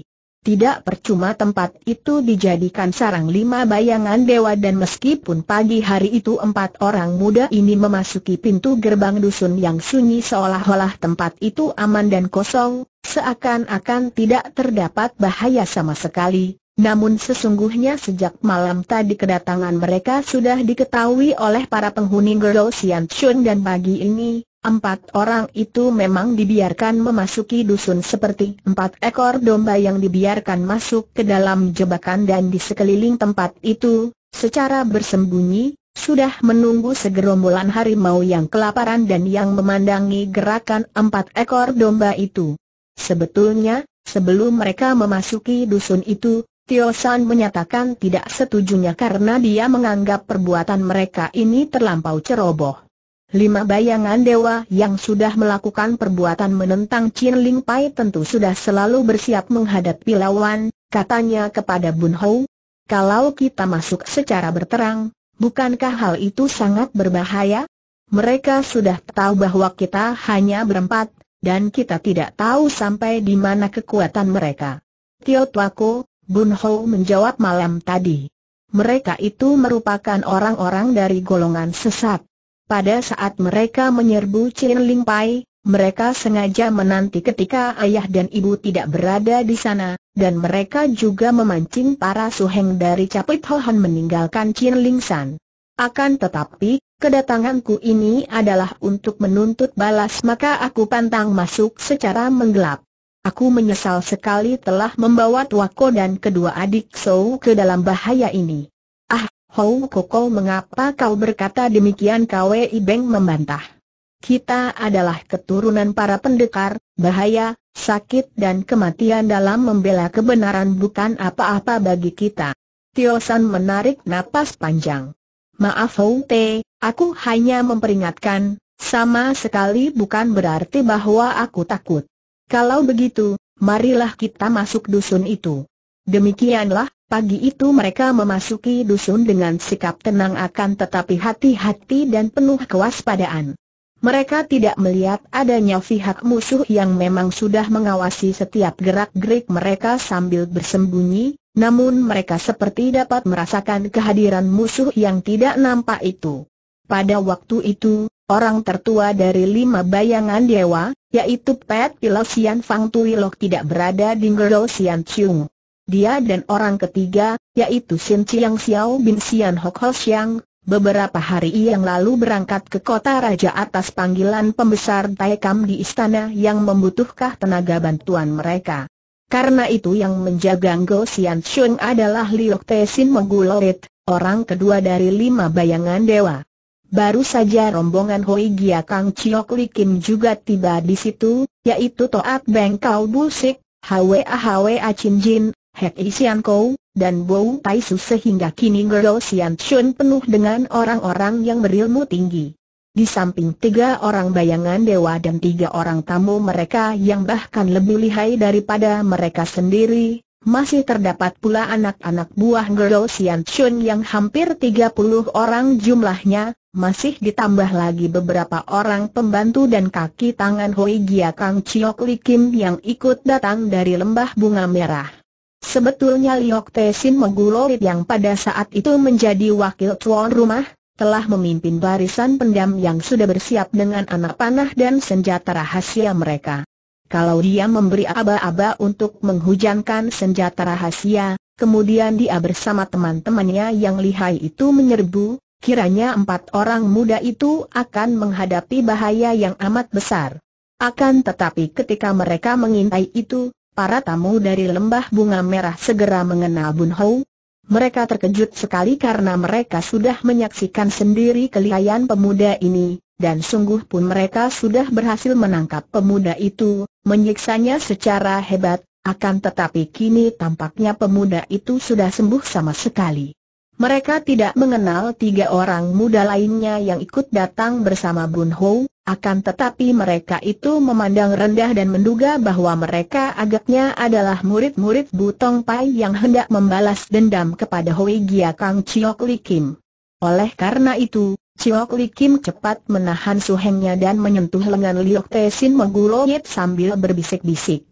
Tidak percuma tempat itu dijadikan sarang lima bayangan dewa dan meskipun pagi hari itu empat orang muda ini memasuki pintu gerbang dusun yang sunyi seolah-olah tempat itu aman dan kosong, seakan-akan tidak terdapat bahaya sama sekali. Namun sesungguhnya sejak malam tadi kedatangan mereka sudah diketahui oleh para penghuni Gerlo Sian Chun dan pagi ini, Empat orang itu memang dibiarkan memasuki dusun seperti empat ekor domba yang dibiarkan masuk ke dalam jebakan dan di sekeliling tempat itu, secara bersembunyi, sudah menunggu segerombolan harimau yang kelaparan dan yang memandangi gerakan empat ekor domba itu. Sebetulnya, sebelum mereka memasuki dusun itu, Tio San menyatakan tidak setujunya karena dia menganggap perbuatan mereka ini terlampau ceroboh. Lima bayangan dewa yang sudah melakukan perbuatan menentang Chin Ling Pai tentu sudah selalu bersiap menghadapi lawan, katanya kepada Bun Hou. Kalau kita masuk secara berterang, bukankah hal itu sangat berbahaya? Mereka sudah tahu bahwa kita hanya berempat, dan kita tidak tahu sampai di mana kekuatan mereka. Tio Tuako, Bun Hou menjawab malam tadi. Mereka itu merupakan orang-orang dari golongan sesat. Pada saat mereka menyerbu Chin Ling Pai, mereka sengaja menanti ketika ayah dan ibu tidak berada di sana, dan mereka juga memancing para suheng dari Capit Han meninggalkan Chin Ling San. Akan tetapi, kedatanganku ini adalah untuk menuntut balas maka aku pantang masuk secara menggelap. Aku menyesal sekali telah membawa tuaku dan kedua adik Sou ke dalam bahaya ini. Hou Koko mengapa kau berkata demikian Kwei Beng membantah. Kita adalah keturunan para pendekar, bahaya, sakit dan kematian dalam membela kebenaran bukan apa-apa bagi kita. Tio San menarik napas panjang. Maaf Hou Te, aku hanya memperingatkan, sama sekali bukan berarti bahwa aku takut. Kalau begitu, marilah kita masuk dusun itu. Demikianlah, Pagi itu mereka memasuki dusun dengan sikap tenang akan tetapi hati-hati dan penuh kewaspadaan. Mereka tidak melihat adanya pihak musuh yang memang sudah mengawasi setiap gerak-gerik mereka sambil bersembunyi, namun mereka seperti dapat merasakan kehadiran musuh yang tidak nampak itu. Pada waktu itu, orang tertua dari lima bayangan dewa, yaitu Pet Pilosian Fang Tui Lok tidak berada di Ngerosian Sian Chung dia dan orang ketiga, yaitu Shin Chiang Xiao bin Xian Hok Ho Xiang, beberapa hari yang lalu berangkat ke kota raja atas panggilan pembesar Kam di istana yang membutuhkan tenaga bantuan mereka. Karena itu yang menjaga Ngo Xian Chung adalah Liok Tesin Menggulorit, orang kedua dari lima bayangan dewa. Baru saja rombongan Hoi Gia Kang Chiok Li Kim juga tiba di situ, yaitu Toat Beng Kau Busik, Hwa Hwa Chin Jin, Hek Isian Kou, dan Bou Tai Su sehingga kini Gerol Sian Chun penuh dengan orang-orang yang berilmu tinggi. Di samping tiga orang bayangan dewa dan tiga orang tamu mereka yang bahkan lebih lihai daripada mereka sendiri, masih terdapat pula anak-anak buah Gerol Sian Chun yang hampir 30 orang jumlahnya, masih ditambah lagi beberapa orang pembantu dan kaki tangan Hoi Gia Kang Chiok Li Kim yang ikut datang dari lembah bunga merah. Sebetulnya Liok Tesin Menggulorit yang pada saat itu menjadi wakil tuan rumah, telah memimpin barisan pendam yang sudah bersiap dengan anak panah dan senjata rahasia mereka. Kalau dia memberi aba-aba untuk menghujankan senjata rahasia, kemudian dia bersama teman-temannya yang lihai itu menyerbu, kiranya empat orang muda itu akan menghadapi bahaya yang amat besar. Akan tetapi ketika mereka mengintai itu, Para tamu dari lembah bunga merah segera mengenal Bun Hou. Mereka terkejut sekali karena mereka sudah menyaksikan sendiri kelihayan pemuda ini, dan sungguh pun mereka sudah berhasil menangkap pemuda itu, menyiksanya secara hebat, akan tetapi kini tampaknya pemuda itu sudah sembuh sama sekali. Mereka tidak mengenal tiga orang muda lainnya yang ikut datang bersama Bun Ho, akan tetapi mereka itu memandang rendah dan menduga bahwa mereka agaknya adalah murid-murid Butong Pai yang hendak membalas dendam kepada Hoi Gia Kang Chiok Li Kim. Oleh karena itu, Chiok Li Kim cepat menahan suhengnya dan menyentuh lengan Liok Sin Meguloyet sambil berbisik-bisik.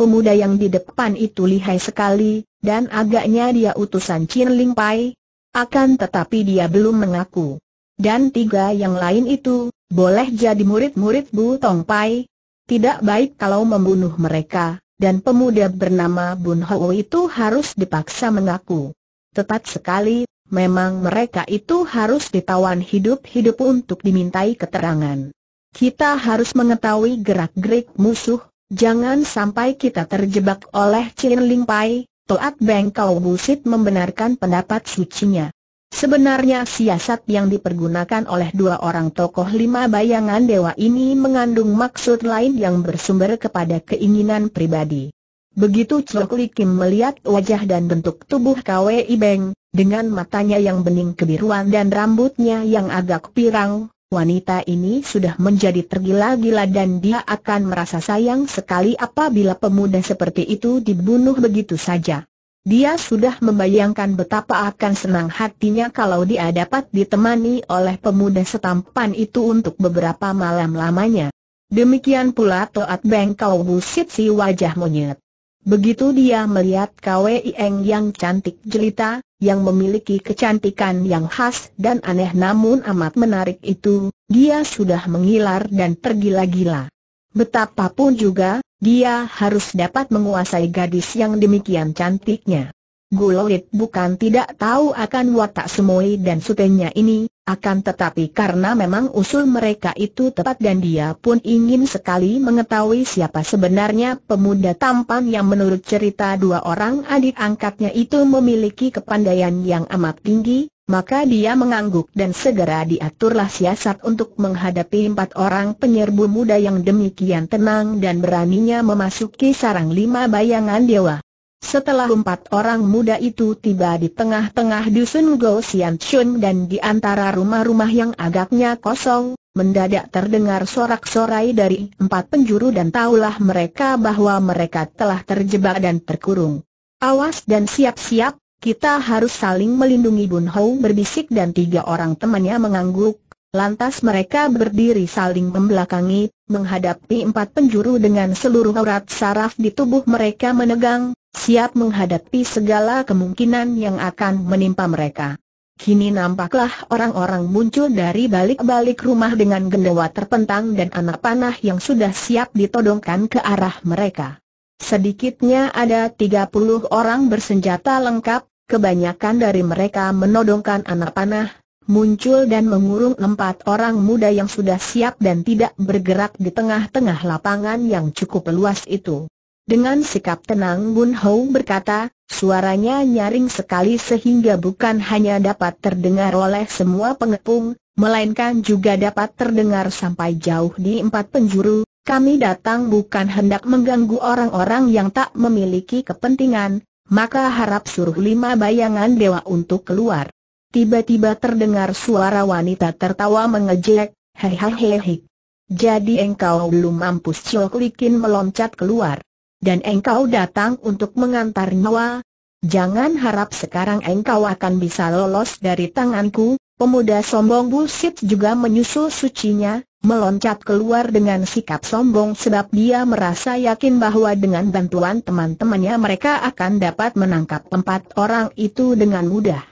Pemuda yang di depan itu lihai sekali, dan agaknya dia utusan Chin Ling Pai, akan tetapi dia belum mengaku. Dan tiga yang lain itu, boleh jadi murid-murid Bu Tong Pai. Tidak baik kalau membunuh mereka, dan pemuda bernama Bun Ho itu harus dipaksa mengaku. Tepat sekali, memang mereka itu harus ditawan hidup-hidup untuk dimintai keterangan. Kita harus mengetahui gerak-gerik musuh, jangan sampai kita terjebak oleh Chin Ling Pai, Toat kau Busit membenarkan pendapat sucinya. Sebenarnya siasat yang dipergunakan oleh dua orang tokoh lima bayangan dewa ini mengandung maksud lain yang bersumber kepada keinginan pribadi. Begitu Chokli Kim melihat wajah dan bentuk tubuh Kwei Beng, dengan matanya yang bening kebiruan dan rambutnya yang agak pirang, Wanita ini sudah menjadi tergila-gila dan dia akan merasa sayang sekali apabila pemuda seperti itu dibunuh begitu saja. Dia sudah membayangkan betapa akan senang hatinya kalau dia dapat ditemani oleh pemuda setampan itu untuk beberapa malam lamanya. Demikian pula Toat Bengkau Busit si wajah monyet. Begitu dia melihat Kwei Eng yang cantik jelita, yang memiliki kecantikan yang khas dan aneh namun amat menarik itu, dia sudah mengilar dan tergila-gila. Betapapun juga, dia harus dapat menguasai gadis yang demikian cantiknya. Gulolit bukan tidak tahu akan watak Semoi dan sutenya ini, akan tetapi karena memang usul mereka itu tepat dan dia pun ingin sekali mengetahui siapa sebenarnya pemuda tampan yang menurut cerita dua orang adik angkatnya itu memiliki kepandaian yang amat tinggi, maka dia mengangguk dan segera diaturlah siasat untuk menghadapi empat orang penyerbu muda yang demikian tenang dan beraninya memasuki sarang lima bayangan dewa. Setelah empat orang muda itu tiba di tengah-tengah dusun Go Sian Chun dan di antara rumah-rumah yang agaknya kosong, mendadak terdengar sorak-sorai dari empat penjuru dan tahulah mereka bahwa mereka telah terjebak dan terkurung. Awas dan siap-siap, kita harus saling melindungi Bun Hou berbisik dan tiga orang temannya mengangguk. Lantas mereka berdiri saling membelakangi, menghadapi empat penjuru dengan seluruh urat saraf di tubuh mereka menegang, siap menghadapi segala kemungkinan yang akan menimpa mereka. Kini nampaklah orang-orang muncul dari balik-balik rumah dengan gendawa terpentang dan anak panah yang sudah siap ditodongkan ke arah mereka. Sedikitnya ada 30 orang bersenjata lengkap, kebanyakan dari mereka menodongkan anak panah, muncul dan mengurung empat orang muda yang sudah siap dan tidak bergerak di tengah-tengah lapangan yang cukup luas itu. Dengan sikap tenang Bun Hou berkata, suaranya nyaring sekali sehingga bukan hanya dapat terdengar oleh semua pengepung, melainkan juga dapat terdengar sampai jauh di empat penjuru, kami datang bukan hendak mengganggu orang-orang yang tak memiliki kepentingan, maka harap suruh lima bayangan dewa untuk keluar. Tiba-tiba terdengar suara wanita tertawa mengejek, hehehehe. Jadi engkau belum mampus Chiok Likin meloncat keluar dan engkau datang untuk mengantar nyawa, jangan harap sekarang engkau akan bisa lolos dari tanganku, pemuda sombong bullshit juga menyusul sucinya, meloncat keluar dengan sikap sombong sebab dia merasa yakin bahwa dengan bantuan teman-temannya mereka akan dapat menangkap empat orang itu dengan mudah.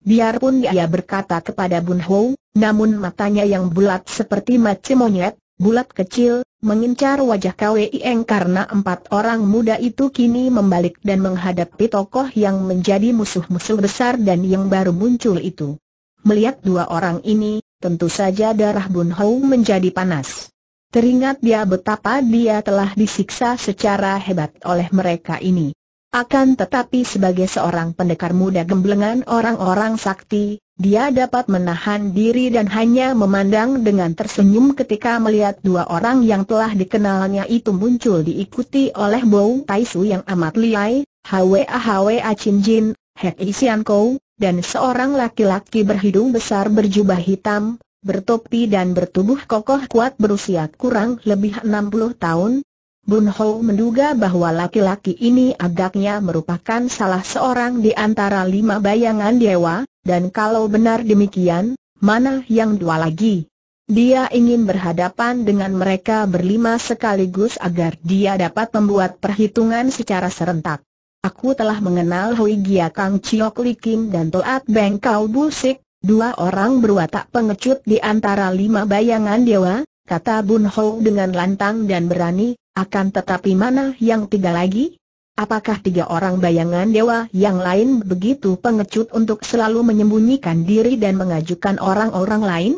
Biarpun dia berkata kepada Bun Ho, namun matanya yang bulat seperti macam monyet, bulat kecil, mengincar wajah Kwieng karena empat orang muda itu kini membalik dan menghadapi tokoh yang menjadi musuh-musuh besar dan yang baru muncul itu. Melihat dua orang ini, tentu saja darah Bun Hou menjadi panas. Teringat dia betapa dia telah disiksa secara hebat oleh mereka ini. Akan tetapi sebagai seorang pendekar muda gemblengan orang-orang sakti, dia dapat menahan diri dan hanya memandang dengan tersenyum ketika melihat dua orang yang telah dikenalnya itu muncul diikuti oleh Bou Taisu yang amat liai, Hwa Hwa Chin Jin, Hek Isian Kou, dan seorang laki-laki berhidung besar berjubah hitam, bertopi dan bertubuh kokoh kuat berusia kurang lebih 60 tahun, Bun Ho menduga bahwa laki-laki ini agaknya merupakan salah seorang di antara lima bayangan dewa, dan kalau benar demikian, mana yang dua lagi? Dia ingin berhadapan dengan mereka berlima sekaligus agar dia dapat membuat perhitungan secara serentak. Aku telah mengenal Hui Gia Kang Chiok Li Kim dan Toat Beng Kau Busik, dua orang berwatak pengecut di antara lima bayangan dewa, kata Bun Ho dengan lantang dan berani, akan tetapi mana yang tiga lagi? Apakah tiga orang bayangan dewa yang lain begitu pengecut untuk selalu menyembunyikan diri dan mengajukan orang-orang lain?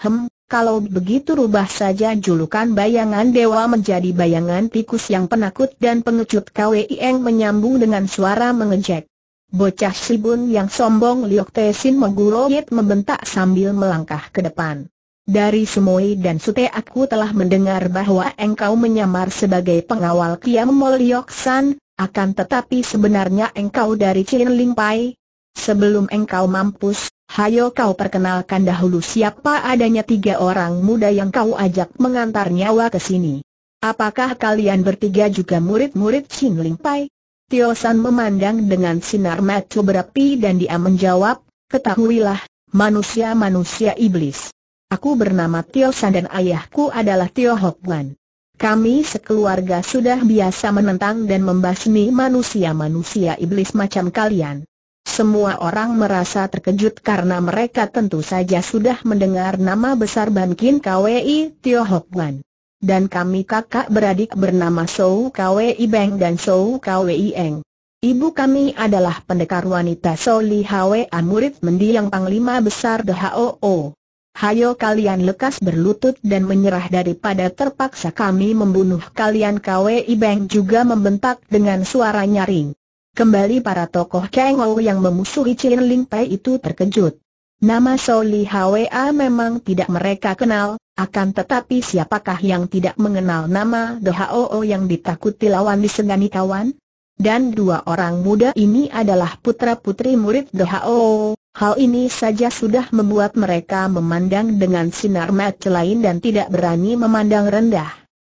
Hem, kalau begitu rubah saja julukan bayangan dewa menjadi bayangan tikus yang penakut dan pengecut Kwing menyambung dengan suara mengejek. Bocah Sibun yang sombong Liok Tesin Moguloyet membentak sambil melangkah ke depan. Dari Semoy dan Sute aku telah mendengar bahwa engkau menyamar sebagai pengawal Kiam Molioksan, akan tetapi sebenarnya engkau dari Chin Ling Pai. Sebelum engkau mampus, hayo kau perkenalkan dahulu siapa adanya tiga orang muda yang kau ajak mengantar nyawa ke sini. Apakah kalian bertiga juga murid-murid Chin Ling Pai? Tio San memandang dengan sinar mata berapi dan dia menjawab, ketahuilah, manusia-manusia iblis. Aku bernama Tio San dan ayahku adalah Tio Hok Guan. Kami sekeluarga sudah biasa menentang dan membasmi manusia-manusia iblis macam kalian. Semua orang merasa terkejut karena mereka tentu saja sudah mendengar nama besar Ban Kin KWI Tio Hok Guan. Dan kami kakak beradik bernama Sou KWI Beng dan Sou KWI Eng. Ibu kami adalah pendekar wanita Soli Hwa murid mendiang panglima besar DHOO hayo kalian lekas berlutut dan menyerah daripada terpaksa kami membunuh kalian Kwe Beng juga membentak dengan suara nyaring. Kembali para tokoh Kengou yang memusuhi Chin Ling Pai itu terkejut. Nama Soli Hwa memang tidak mereka kenal, akan tetapi siapakah yang tidak mengenal nama Hoo yang ditakuti lawan disengani kawan? Dan dua orang muda ini adalah putra-putri murid Dohao. Hal ini saja sudah membuat mereka memandang dengan sinar mata lain dan tidak berani memandang rendah.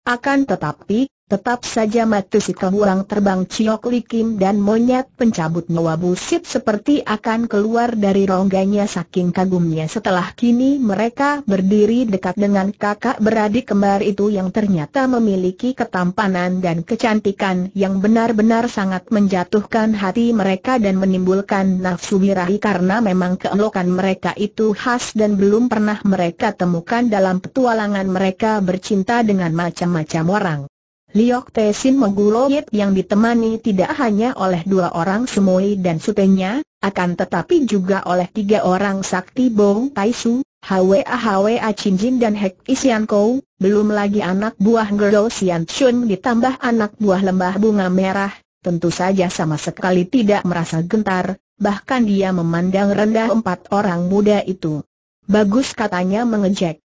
Akan tetapi, Tetap saja mati si kebuang terbang Ciok Likim dan monyet pencabut nyawa busit seperti akan keluar dari rongganya saking kagumnya setelah kini mereka berdiri dekat dengan kakak beradik kembar itu yang ternyata memiliki ketampanan dan kecantikan yang benar-benar sangat menjatuhkan hati mereka dan menimbulkan nafsu birahi karena memang keelokan mereka itu khas dan belum pernah mereka temukan dalam petualangan mereka bercinta dengan macam-macam orang. Liok Te yang ditemani tidak hanya oleh dua orang Semui dan Sutenya, akan tetapi juga oleh tiga orang Sakti Bong Tai Su, Hwa Hwa Chin Jin dan Hek Isian Kou, belum lagi anak buah Gerdo Sian Chun ditambah anak buah lembah bunga merah, tentu saja sama sekali tidak merasa gentar, bahkan dia memandang rendah empat orang muda itu. Bagus katanya mengejek.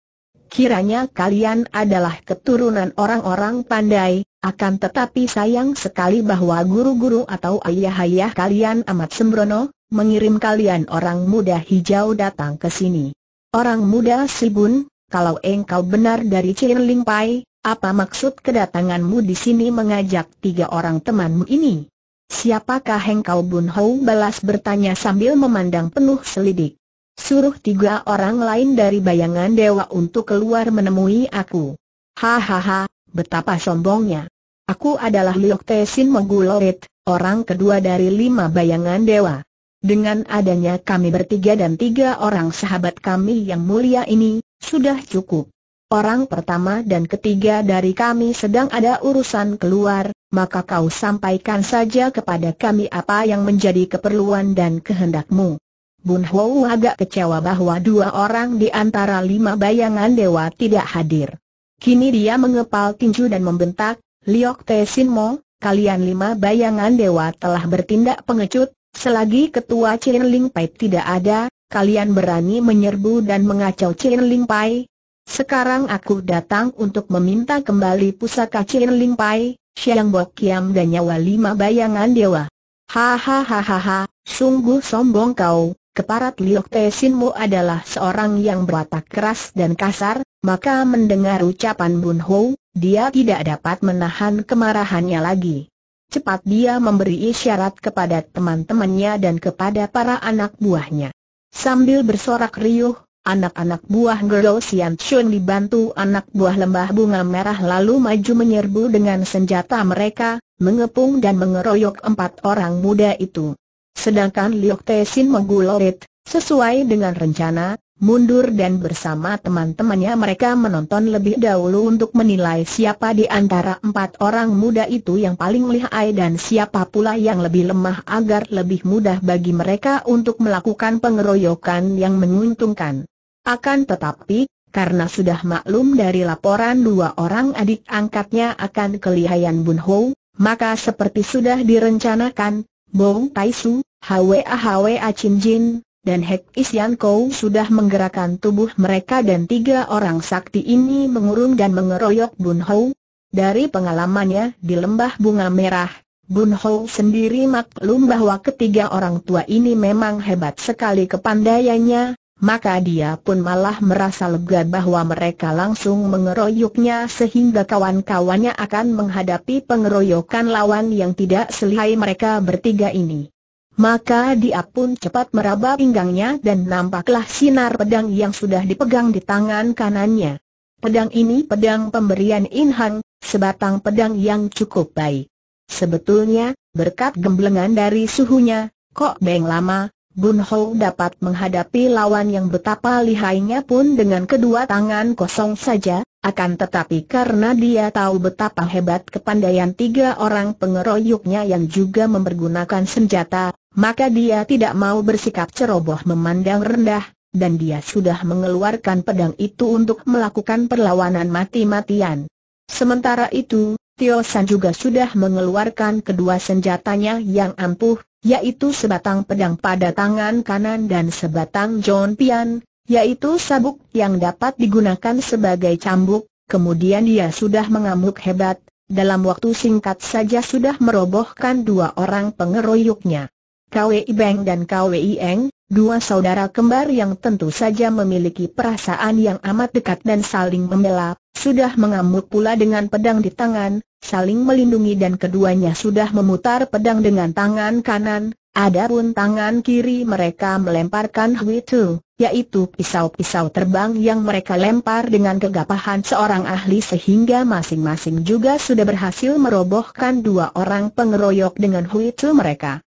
Kiranya kalian adalah keturunan orang-orang pandai, akan tetapi sayang sekali bahwa guru-guru atau ayah-ayah kalian amat sembrono, mengirim kalian orang muda hijau datang ke sini. Orang muda si bun, kalau engkau benar dari Ling Pai, apa maksud kedatanganmu di sini mengajak tiga orang temanmu ini? Siapakah engkau Bun Hou balas bertanya sambil memandang penuh selidik suruh tiga orang lain dari bayangan dewa untuk keluar menemui aku. Hahaha, betapa sombongnya. Aku adalah Liok Tesin Mogulorit, orang kedua dari lima bayangan dewa. Dengan adanya kami bertiga dan tiga orang sahabat kami yang mulia ini, sudah cukup. Orang pertama dan ketiga dari kami sedang ada urusan keluar, maka kau sampaikan saja kepada kami apa yang menjadi keperluan dan kehendakmu. Bun Hou agak kecewa bahwa dua orang di antara lima bayangan dewa tidak hadir. Kini dia mengepal tinju dan membentak, Liok Te Sin Mo, kalian lima bayangan dewa telah bertindak pengecut, selagi ketua Chin Ling Pai tidak ada, kalian berani menyerbu dan mengacau Chin Ling Pai. Sekarang aku datang untuk meminta kembali pusaka Chin Ling Pai, Siang Bok Kiam dan nyawa lima bayangan dewa. Hahaha, sungguh sombong kau, Keparat Liok Te Mo adalah seorang yang berwatak keras dan kasar, maka mendengar ucapan Bun Ho, dia tidak dapat menahan kemarahannya lagi. Cepat dia memberi isyarat kepada teman-temannya dan kepada para anak buahnya. Sambil bersorak riuh, anak-anak buah Gerdo Sian Chun dibantu anak buah lembah bunga merah lalu maju menyerbu dengan senjata mereka, mengepung dan mengeroyok empat orang muda itu. Sedangkan Liok Tesin Menggulorit, sesuai dengan rencana, mundur dan bersama teman-temannya mereka menonton lebih dahulu untuk menilai siapa di antara empat orang muda itu yang paling lihai dan siapa pula yang lebih lemah agar lebih mudah bagi mereka untuk melakukan pengeroyokan yang menguntungkan. Akan tetapi, karena sudah maklum dari laporan dua orang adik angkatnya akan kelihayan Bun Ho, maka seperti sudah direncanakan, Bong Tai Su, Hwa Hwa Chin Jin, dan Hek Isian Kou sudah menggerakkan tubuh mereka dan tiga orang sakti ini mengurung dan mengeroyok Bun Hou. Dari pengalamannya di lembah bunga merah, Bun Hou sendiri maklum bahwa ketiga orang tua ini memang hebat sekali kepandaiannya, maka dia pun malah merasa lega bahwa mereka langsung mengeroyoknya sehingga kawan-kawannya akan menghadapi pengeroyokan lawan yang tidak selihai mereka bertiga ini. Maka dia pun cepat meraba pinggangnya dan nampaklah sinar pedang yang sudah dipegang di tangan kanannya. Pedang ini pedang pemberian Inhang, sebatang pedang yang cukup baik. Sebetulnya, berkat gemblengan dari suhunya, Kok Beng lama, Bun Hou dapat menghadapi lawan yang betapa lihainya pun dengan kedua tangan kosong saja, akan tetapi karena dia tahu betapa hebat kepandaian tiga orang pengeroyoknya yang juga mempergunakan senjata, maka dia tidak mau bersikap ceroboh memandang rendah, dan dia sudah mengeluarkan pedang itu untuk melakukan perlawanan mati-matian. Sementara itu, Tio San juga sudah mengeluarkan kedua senjatanya yang ampuh, yaitu sebatang pedang pada tangan kanan dan sebatang John Pian, yaitu sabuk yang dapat digunakan sebagai cambuk, kemudian dia sudah mengamuk hebat, dalam waktu singkat saja sudah merobohkan dua orang pengeroyoknya. Kwei Beng dan Kwei Eng, dua saudara kembar yang tentu saja memiliki perasaan yang amat dekat dan saling membela, sudah mengamuk pula dengan pedang di tangan, saling melindungi dan keduanya sudah memutar pedang dengan tangan kanan, adapun tangan kiri mereka melemparkan Hui Tu, yaitu pisau-pisau terbang yang mereka lempar dengan kegapahan seorang ahli sehingga masing-masing juga sudah berhasil merobohkan dua orang pengeroyok dengan Hui Tu mereka.